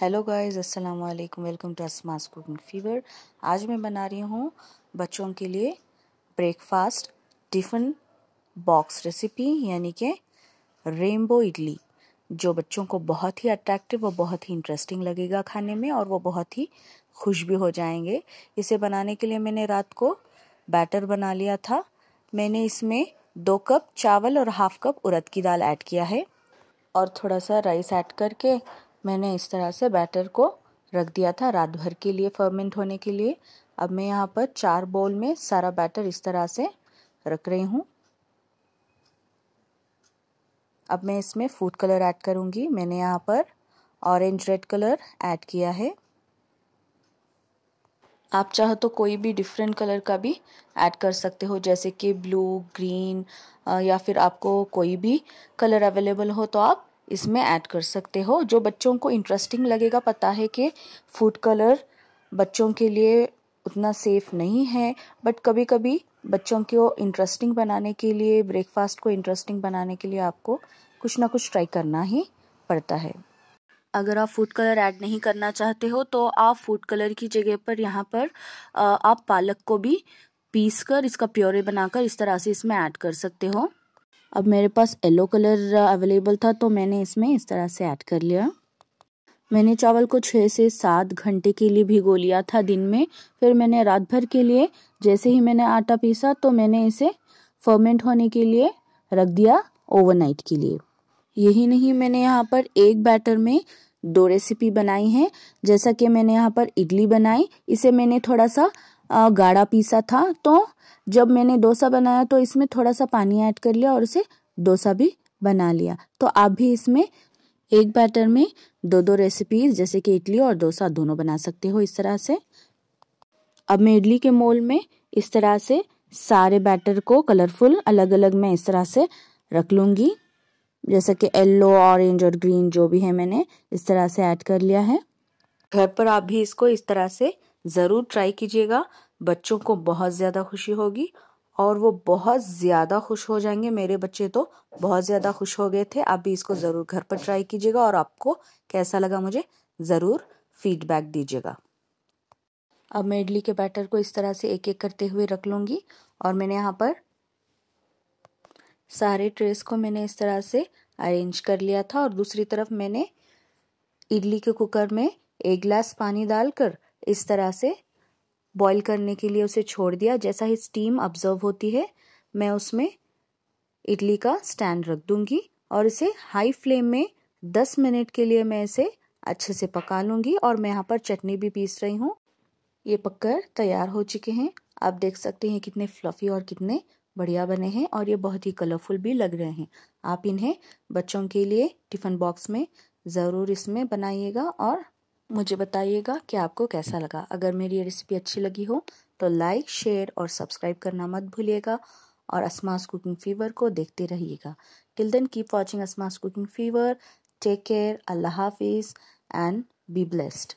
hello guys अस्सलाम वालेकुम welcome to Asma's cooking fever आज मैं बना रही हूँ बच्चों के लिए ब्रेकफास्ट टिफ़िन बॉक्स रेसिपी यानी कि रेनबो इडली जो बच्चों को बहुत ही अट्रैक्टिव और बहुत ही इंटरेस्टिंग लगेगा खाने में और वो बहुत ही खुश भी हो जाएंगे इसे बनाने के लिए मैंने रात को बैटर बना लिया था मैंने इसमें दो कप चावल और हाफ कप उड़द की दाल ऐड किया है और थोड़ा सा राइस ऐड करके मैंने इस तरह से बैटर को रख दिया था रात भर के लिए फर्मेंट होने के लिए अब मैं यहाँ पर चार बोल में सारा बैटर इस तरह से रख रही हूँ अब मैं इसमें फूड कलर ऐड करूँगी मैंने यहाँ पर ऑरेंज रेड कलर ऐड किया है आप चाहो तो कोई भी डिफरेंट कलर का भी ऐड कर सकते हो जैसे कि ब्लू ग्रीन या फिर आपको कोई भी कलर अवेलेबल हो तो आप इसमें ऐड कर सकते हो जो बच्चों को इंटरेस्टिंग लगेगा पता है कि फूड कलर बच्चों के लिए उतना सेफ नहीं है बट कभी कभी बच्चों को इंटरेस्टिंग बनाने के लिए ब्रेकफास्ट को इंटरेस्टिंग बनाने के लिए आपको कुछ ना कुछ ट्राई करना ही पड़ता है अगर आप फूड कलर ऐड नहीं करना चाहते हो तो आप फूड कलर की जगह पर यहाँ पर आप पालक को भी पीस कर इसका प्योरे बनाकर इस तरह से इसमें ऐड कर सकते हो अब मेरे पास येलो कलर अवेलेबल था तो मैंने इसमें इस तरह से ऐड कर लिया मैंने चावल को छः से सात घंटे के लिए भिगो लिया था दिन में फिर मैंने रात भर के लिए जैसे ही मैंने आटा पीसा तो मैंने इसे फर्मेंट होने के लिए रख दिया ओवरनाइट के लिए यही नहीं मैंने यहाँ पर एक बैटर में दो रेसिपी बनाई हैं जैसा कि मैंने यहाँ पर इडली बनाई इसे मैंने थोड़ा सा गाढ़ा पीसा था तो जब मैंने डोसा बनाया तो इसमें थोड़ा सा पानी ऐड कर लिया और उसे डोसा भी बना लिया तो आप भी इसमें एक बैटर में दो दो रेसिपीज जैसे कि इडली और डोसा दोनों बना सकते हो इस तरह से अब मैं इडली के मोल में इस तरह से सारे बैटर को कलरफुल अलग अलग मैं इस तरह से रख लूँगी जैसा कि येल्लो ऑरेंज और ग्रीन जो भी है मैंने इस तरह से ऐड कर लिया है घर पर आप भी इसको इस तरह से ज़रूर ट्राई कीजिएगा बच्चों को बहुत ज़्यादा खुशी होगी और वो बहुत ज़्यादा खुश हो जाएंगे मेरे बच्चे तो बहुत ज़्यादा खुश हो गए थे आप भी इसको ज़रूर घर पर ट्राई कीजिएगा और आपको कैसा लगा मुझे ज़रूर फीडबैक दीजिएगा अब मैं इडली के बैटर को इस तरह से एक एक करते हुए रख लूँगी और मैंने यहाँ पर सारे ट्रेस को मैंने इस तरह से अरेंज कर लिया था और दूसरी तरफ मैंने इडली के कुकर में एक गिलास पानी डालकर इस तरह से बॉईल करने के लिए उसे छोड़ दिया जैसा ही स्टीम ऑब्जर्व होती है मैं उसमें इडली का स्टैंड रख दूंगी और इसे हाई फ्लेम में 10 मिनट के लिए मैं इसे अच्छे से पका लूँगी और मैं यहाँ पर चटनी भी पीस रही हूँ ये पककर तैयार हो चुके हैं आप देख सकते हैं कितने फ्लफ़ी और कितने बढ़िया बने हैं और ये बहुत ही कलरफुल भी लग रहे हैं आप इन्हें बच्चों के लिए टिफ़िन बॉक्स में ज़रूर इसमें बनाइएगा और मुझे बताइएगा कि आपको कैसा लगा अगर मेरी ये रेसिपी अच्छी लगी हो तो लाइक शेयर और सब्सक्राइब करना मत भूलिएगा और असमास कुकिंग फीवर को देखते रहिएगा till then keep watching Asma's cooking fever take care अल्लाह हाफिज़ एंड बी ब्लेस्ड